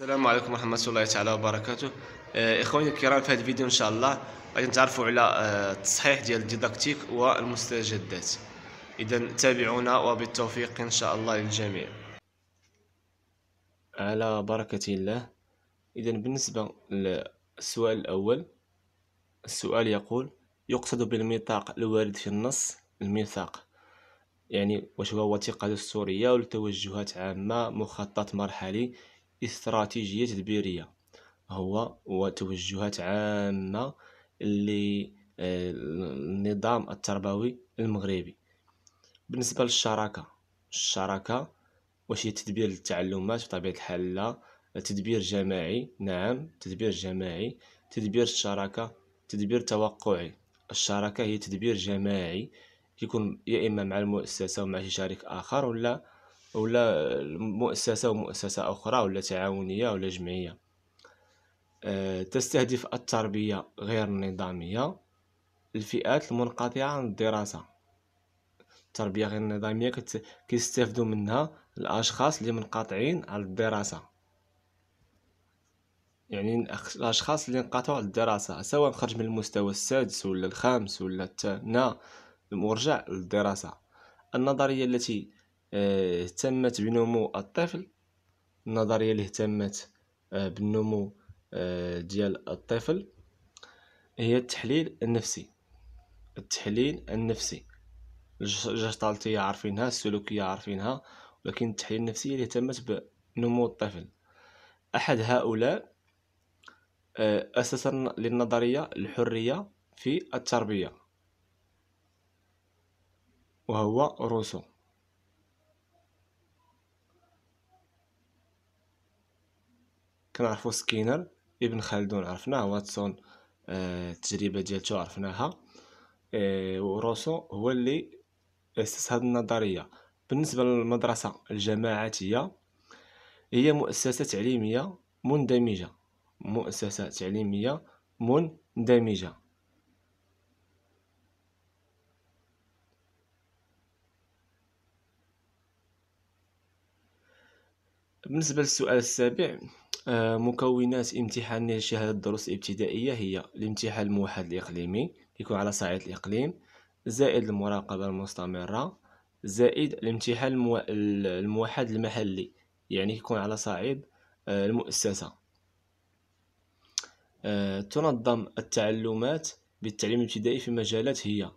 السلام عليكم ورحمة الله تعالى وبركاته آه، إخواني الكرام في هذا الفيديو إن شاء الله غادي نتعرفوا على آه، التصحيح ديال الديداكتيك والمستجدات إذا تابعونا وبالتوفيق إن شاء الله للجميع على بركة الله إذا بالنسبة للسؤال الأول السؤال يقول يقصد بالميثاق الوارد في النص الميثاق يعني واش هو وثيقة دستورية ولا توجهات عامة مخطط مرحلي استراتيجية تدبيرية هو وتوجهات عامة للنظام آه، التربوي المغربي بالنسبة للشراكة الشراكة واش هي تدبير التعلمات بطبيعة الحال لا تدبير جماعي نعم تدبير جماعي تدبير الشراكة تدبير توقعي الشراكة هي تدبير جماعي كيكون يا اما مع المؤسسة ومع شي شريك اخر ولا ولا مؤسسة ومؤسسة أخرى ولا تعاونية ولا جمعية آه، تستهدف التربية غير النظامية الفئات المنقطعة عن الدراسة التربية غير النظامية كيستافدوا منها الأشخاص اللي منقطعين على الدراسة يعني الأشخاص اللي انقطعوا على الدراسة سواء خرج من المستوى السادس ولا الخامس ولا الثاني المرجع للدراسة النظرية التي آه، اهتمت بنمو الطفل النظريه اللي اهتمت آه، بالنمو آه، ديال الطفل هي التحليل النفسي التحليل النفسي الجشتالتية عارفينها السلوكية عارفينها ولكن التحليل النفسي اللي اهتمت بنمو الطفل أحد هؤلاء أسس للنظرية الحرية في التربية وهو روسو كنعرفو سكينر ابن خلدون عرفناه واتسون آه التجربه ديالته عرفناها آه وروسو هو اللي اسس هذه النظريه بالنسبه للمدرسه الجماعاتيه هي مؤسسه تعليميه مندمجه مؤسسه تعليميه مندمجه بالنسبه للسؤال السابع مكونات امتحان شهادة الدروس الابتدائية هي الامتحان الموحد الإقليمي يكون على صعيد الإقليم زائد المراقبة المستمرة زائد الامتحان المو... الموحد المحلي يعني يكون على صعيد آه، المؤسسة آه، تنظم التعلمات بالتعليم الابتدائي في مجالات هي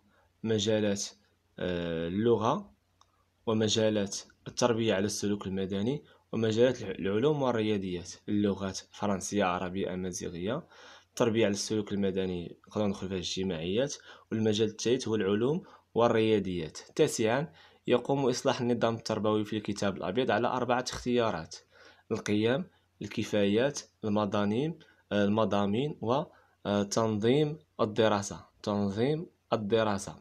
مجالات آه، اللغة ومجالات التربية على السلوك المدني ومجالات العلوم والرياضيات اللغات فرنسية عربية أمازيغية التربية على السلوك المدني نقدر ندخل فيها الاجتماعيات والمجال الثالث هو العلوم والرياضيات تاسعا يقوم إصلاح النظام التربوي في الكتاب الأبيض على أربعة اختيارات القيم الكفايات المضامين المضامين وتنظيم آه، الدراسة تنظيم الدراسة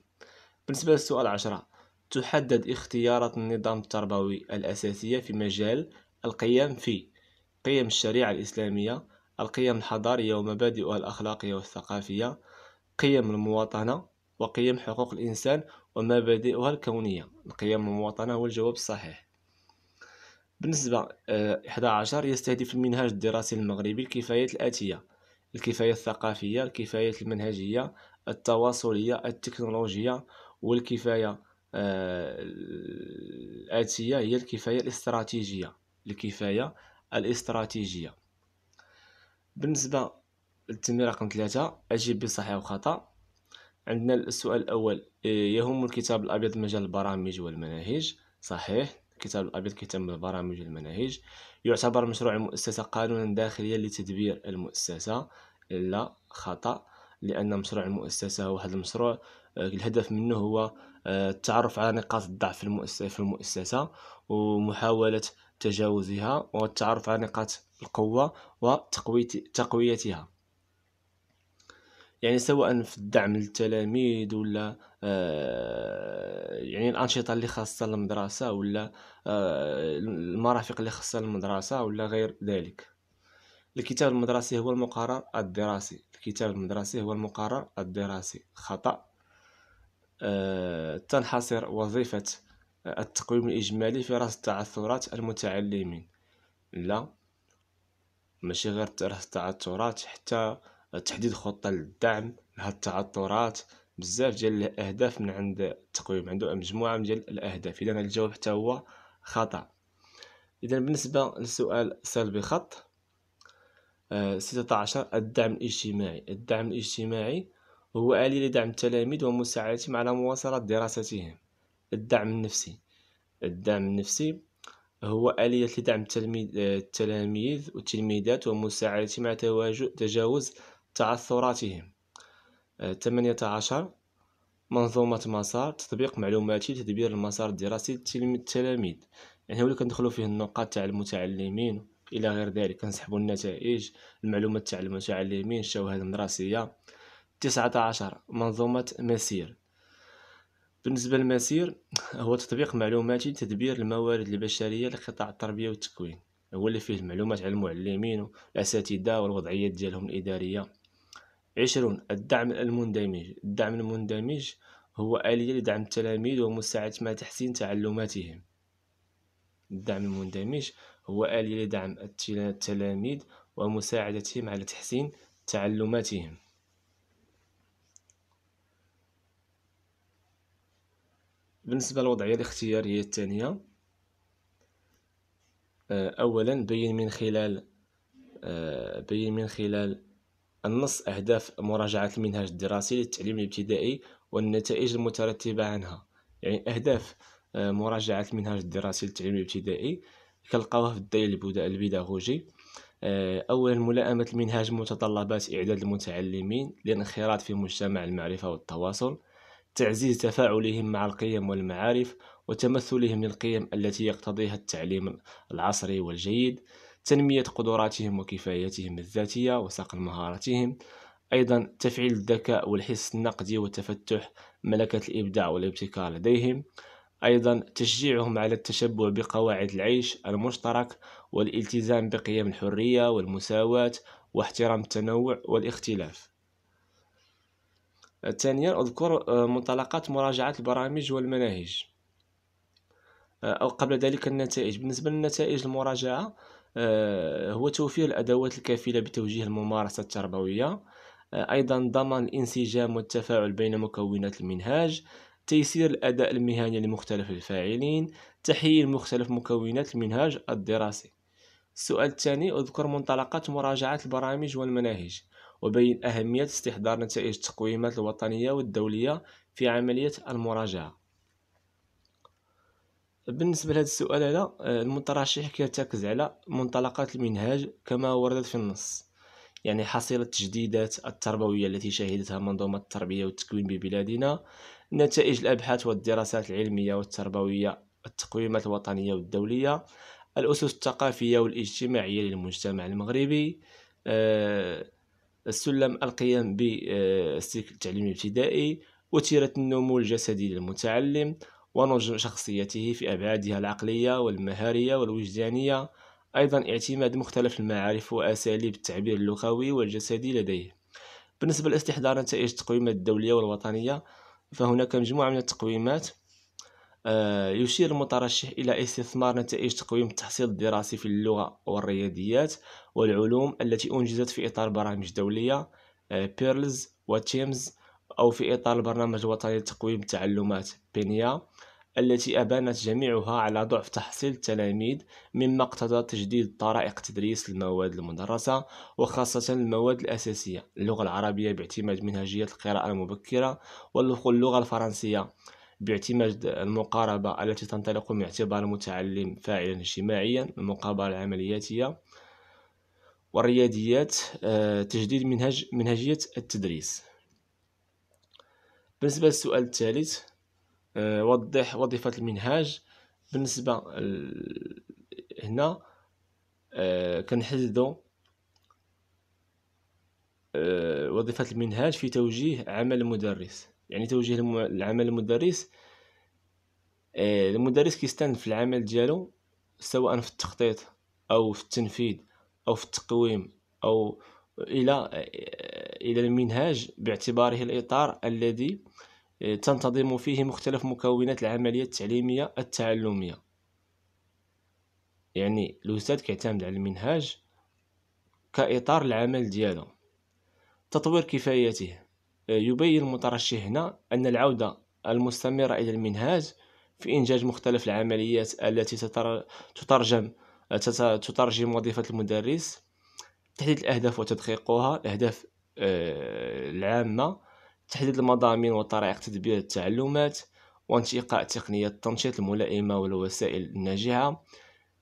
بالنسبة للسؤال عشرة تحدد اختيارات النظام التربوي الأساسية في مجال القيم في قيم الشريعة الإسلامية القيم الحضارية ومبادئها الأخلاقية والثقافية قيم المواطنة وقيم حقوق الإنسان ومبادئها الكونية القيم المواطنة هو الجواب الصحيح بالنسبة 11 آه، يستهدف المنهاج الدراسي المغربي الكفايات الآتية الكفاية الثقافية الكفاية المنهجية التواصلية التكنولوجية والكفاية آه، الآتية هي الكفاية الاستراتيجية الكفاية الاستراتيجية بالنسبة للتمرين رقم ثلاثة أجيب بصحيح وخطأ عندنا السؤال الأول آه، يهم الكتاب الأبيض مجال البرامج والمناهج صحيح الكتاب الأبيض كيتم البرامج والمناهج يعتبر مشروع المؤسسة قانونا داخليا لتدبير المؤسسة لا خطأ لأن مشروع المؤسسة هو واحد المشروع آه، الهدف منه هو آه، التعرف على نقاط الضعف في المؤسسة ومحاولة تجاوزها والتعرف على نقاط القوة وتقويتها يعني سواء في الدعم للتلاميذ ولا آه، يعني الانشطه اللي خاصه للمدرسه ولا المرافق اللي خاصه للمدرسه ولا غير ذلك الكتاب المدرسي هو المقرر الدراسي الكتاب المدرسي هو المقرر الدراسي خطا آه، تنحصر وظيفة التقويم الإجمالي في رصد التعثرات المتعلمين لا ماشي غير رصد التعثرات حتى تحديد خطة للدعم لهاد التعثرات بزاف ديال الأهداف من عند التقويم عنده مجموعة من ديال الأهداف إذا الجواب حتى هو خطأ إذا بالنسبة للسؤال سلبي خط آه، ستة عشر الدعم الاجتماعي الدعم الاجتماعي وهو آلي لدعم التلاميذ ومساعدتهم على مواصلة دراستهم الدعم النفسي الدعم النفسي هو آلية لدعم التلاميذ والتلميذات ومساعدتهم على تجاوز تعثراتهم 18 منظومة مسار تطبيق معلوماتي لتدبير المسار الدراسي للتلاميذ يعني هو اللي كندخلو فيه النقاط تاع المتعلمين الى غير ذلك كنسحبوا النتائج المعلومات تاع المتعلمين الشواهد المدرسيه 19 منظومة مسير بالنسبة للمسير هو تطبيق معلوماتي لتدبير الموارد البشرية لقطاع التربية والتكوين هو اللي فيه المعلومات على المعلمين والأساتذة والوضعيات ديالهم الإدارية عشرون الدعم المندمج الدعم المندمج هو آلية لدعم التلاميذ ومساعدة ما تحسين تعلماتهم الدعم المندمج هو آلية لدعم التلاميذ ومساعدتهم على تحسين تعلماتهم بالنسبه للوضعيه الاختياريه الثانيه آه، اولا بين من خلال آه، بين من خلال النص اهداف مراجعه المنهاج الدراسي للتعليم الابتدائي والنتائج المترتبه عنها يعني اهداف آه، مراجعه المنهاج الدراسي للتعليم الابتدائي كنلقاوها في الدليل البيداغوجي اولا ملائمه المنهاج متطلبات اعداد المتعلمين للانخراط في مجتمع المعرفه والتواصل تعزيز تفاعلهم مع القيم والمعارف وتمثلهم للقيم التي يقتضيها التعليم العصري والجيد تنمية قدراتهم وكفايتهم الذاتية وصقل مهاراتهم أيضا تفعيل الذكاء والحس النقدي وتفتح ملكة الإبداع والابتكار لديهم أيضا تشجيعهم على التشبع بقواعد العيش المشترك والالتزام بقيم الحرية والمساواة واحترام التنوع والاختلاف ثانيا أذكر آه، منطلقات مراجعة البرامج والمناهج آه، أو قبل ذلك النتائج بالنسبة للنتائج المراجعة آه، هو توفير الأدوات الكافيه بتوجيه الممارسة التربوية أيضا ضمان الانسجام والتفاعل بين مكونات المنهاج تيسير الأداء المهني لمختلف الفاعلين تحيين مختلف مكونات المنهاج الدراسي السؤال الثاني أذكر منطلقات مراجعة البرامج والمناهج وبين أهمية استحضار نتائج التقويمات الوطنية والدولية في عملية المراجعة بالنسبة لهذا السؤال هذا آه، المترشح كيرتكز على منطلقات المنهاج كما وردت في النص يعني حصيلة التجديدات التربوية التي شهدتها منظومة التربية والتكوين ببلادنا نتائج الأبحاث والدراسات العلمية والتربوية التقويمات الوطنية والدولية الأسس الثقافية والاجتماعية للمجتمع المغربي أه السلم القيام بالسلك التعليم الابتدائي وتيرة النمو الجسدي للمتعلم ونضج شخصيته في أبعادها العقلية والمهارية والوجدانية أيضا اعتماد مختلف المعارف وأساليب التعبير اللغوي والجسدي لديه بالنسبة لاستحضار نتائج التقويمات الدولية والوطنية فهناك مجموعة من التقويمات آه، يشير المترشح إلى استثمار نتائج تقويم التحصيل الدراسي في اللغة والرياضيات والعلوم التي أنجزت في إطار برامج دولية بيرلز آه، وتيمز أو في إطار البرنامج الوطني لتقويم التعلمات بينيا التي أبانت جميعها على ضعف تحصيل التلاميذ مما اقتضى تجديد طرائق تدريس المواد المدرسة وخاصة المواد الأساسية اللغة العربية باعتماد منهجية القراءة المبكرة واللغة الفرنسية باعتماد المقاربة التي تنطلق من اعتبار المتعلم فاعلا اجتماعيا المقابلة العملياتية والرياديات آه، تجديد منهج منهجية التدريس بالنسبة للسؤال الثالث آه، وضح وظيفة المنهاج بالنسبة هنا آه، كنحددو وظيفة المنهاج في توجيه عمل المدرس يعني توجيه العمل المدرس آه، المدرس كيستند في العمل ديالو سواء في التخطيط او في التنفيذ او في التقويم او الى آه، الى المنهاج باعتباره الاطار الذي آه، تنتظم فيه مختلف مكونات العمليه التعليميه التعلميه يعني الاستاذ كيعتمد على المنهاج كاطار العمل ديالو تطوير كفايته يبين المترشح هنا أن العودة المستمرة إلى المنهاج في إنجاج مختلف العمليات التي تترجم تترجم وظيفة المدرس تحديد الأهداف وتدقيقها الأهداف آه، العامة تحديد المضامين وطرائق تدبير التعلمات وانتقاء تقنية التنشيط الملائمة والوسائل الناجعة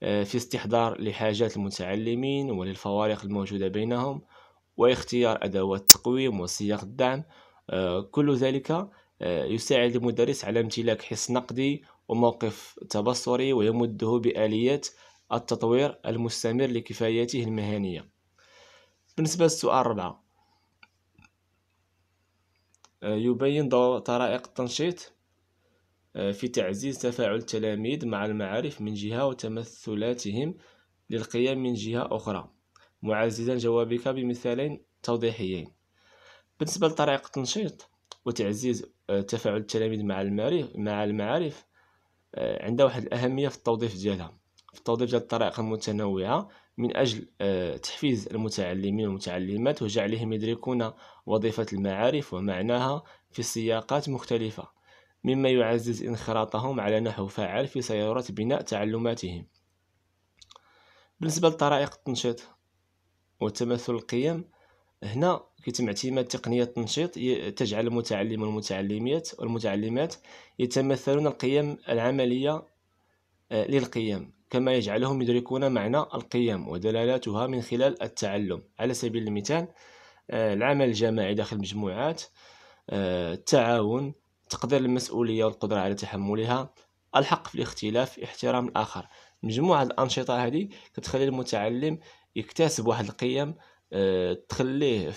آه، في استحضار لحاجات المتعلمين وللفوارق الموجودة بينهم واختيار أدوات التقويم وصيغ الدعم آه، كل ذلك آه، يساعد المدرس على امتلاك حس نقدي وموقف تبصري ويمده بآليات التطوير المستمر لكفايته المهنية بالنسبة للسؤال الرابع آه، يبين دور طرائق التنشيط في تعزيز تفاعل التلاميذ مع المعارف من جهة وتمثلاتهم للقيام من جهة أخرى معززا جوابك بمثالين توضيحيين بالنسبة لطريقة التنشيط وتعزيز آه، تفاعل التلاميذ مع المعارف مع المعارف آه، عندها واحد الأهمية في التوظيف ديالها في التوظيف ديال الطريقة المتنوعة من أجل آه، تحفيز المتعلمين والمتعلمات وجعلهم يدركون وظيفة المعارف ومعناها في سياقات مختلفة مما يعزز انخراطهم على نحو فعال في سيارة بناء تعلماتهم بالنسبة لطرائق التنشيط وتماثل القيم هنا كيتم اعتماد تقنية التنشيط تجعل المتعلم والمتعلمات والمتعلمات يتمثلون القيم العملية آه، للقيم كما يجعلهم يدركون معنى القيم ودلالاتها من خلال التعلم على سبيل المثال آه، العمل الجماعي داخل المجموعات آه، التعاون تقدير المسؤولية والقدرة على تحملها الحق في الاختلاف احترام الآخر مجموعة الأنشطة هذه كتخلي المتعلم يكتسب واحد القيم آه، تخليه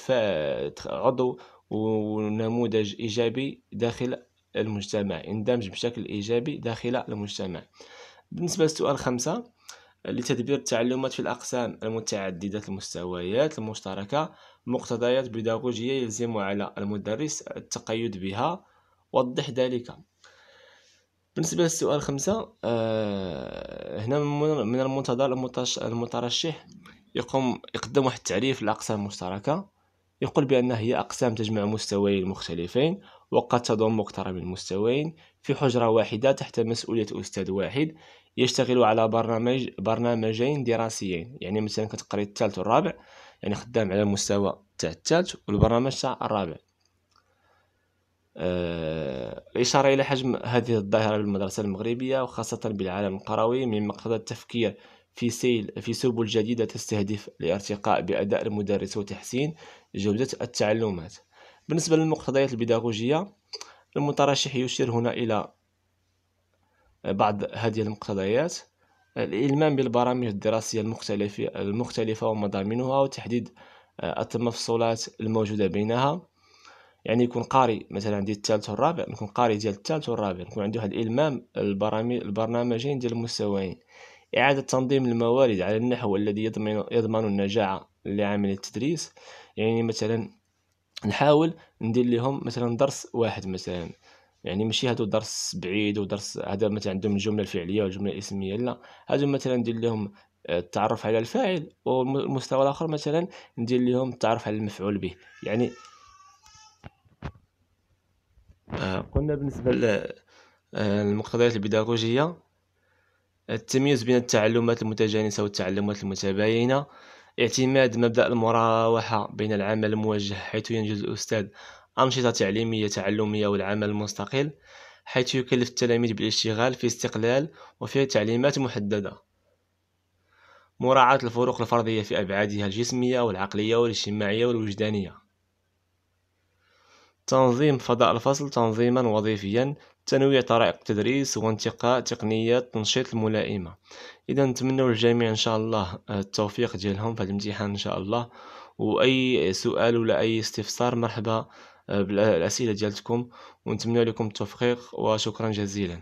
عضو ونموذج إيجابي داخل المجتمع يندمج بشكل إيجابي داخل المجتمع بالنسبة للسؤال خمسة لتدبير التعلمات في الأقسام المتعددة المستويات المشتركة مقتضيات بيداغوجية يلزم على المدرس التقيد بها وضح ذلك بالنسبة للسؤال خمسة آه، هنا من المنتظر المترشح يقوم يقدم واحد التعريف للأقسام المشتركة يقول بأن هي أقسام تجمع مستويين مختلفين وقد تضم مقترب المستويين في حجرة واحدة تحت مسؤولية أستاذ واحد يشتغل على برنامج برنامجين دراسيين يعني مثلا كتقري الثالث والرابع يعني خدام على المستوى تاع الثالث والبرنامج تاع الرابع الإشارة آه، إلى حجم هذه الظاهرة بالمدرسة المغربية وخاصة بالعالم القروي من مقتضى التفكير في سيل في سبل جديدة تستهدف الارتقاء بأداء المدرس وتحسين جودة التعلمات بالنسبة للمقتضيات البيداغوجية المترشح يشير هنا إلى بعض هذه المقتضيات الإلمام بالبرامج الدراسية المختلفة المختلفة ومضامينها وتحديد آه، التمفصلات الموجودة بينها يعني يكون قاري مثلا ديال الثالث والرابع يكون قاري ديال الثالث والرابع يكون عنده واحد الإلمام البرامج البرنامجين ديال المستويين إعادة تنظيم الموارد على النحو الذي يضمن يضمن النجاعة لعملية التدريس يعني مثلا نحاول ندير لهم مثلا درس واحد مثلا يعني ماشي هادو درس بعيد ودرس هذا مثلا عندهم الجمله الفعليه والجمله الاسميه لا هادو مثلا ندير لهم آه، التعرف على الفاعل والمستوى الاخر مثلا ندير لهم التعرف على المفعول به يعني آه. قلنا بالنسبه للمقتضيات آه، البيداغوجيه التمييز بين التعلمات المتجانسة والتعلمات المتباينة اعتماد مبدأ المراوحة بين العمل الموجه حيث ينجز الأستاذ أنشطة تعليمية تعلمية والعمل المستقل حيث يكلف التلاميذ بالاشتغال في استقلال وفي تعليمات محددة مراعاة الفروق الفردية في أبعادها الجسمية والعقلية والاجتماعية والوجدانية تنظيم فضاء الفصل تنظيما وظيفيا تنويع طرائق التدريس وانتقاء تقنيات التنشيط الملائمة إذا نتمنى للجميع إن شاء الله آه، التوفيق ديالهم في الامتحان إن شاء الله وأي سؤال ولا أي استفسار مرحبا آه، بالأسئلة ديالتكم ونتمنى لكم التوفيق وشكرا جزيلا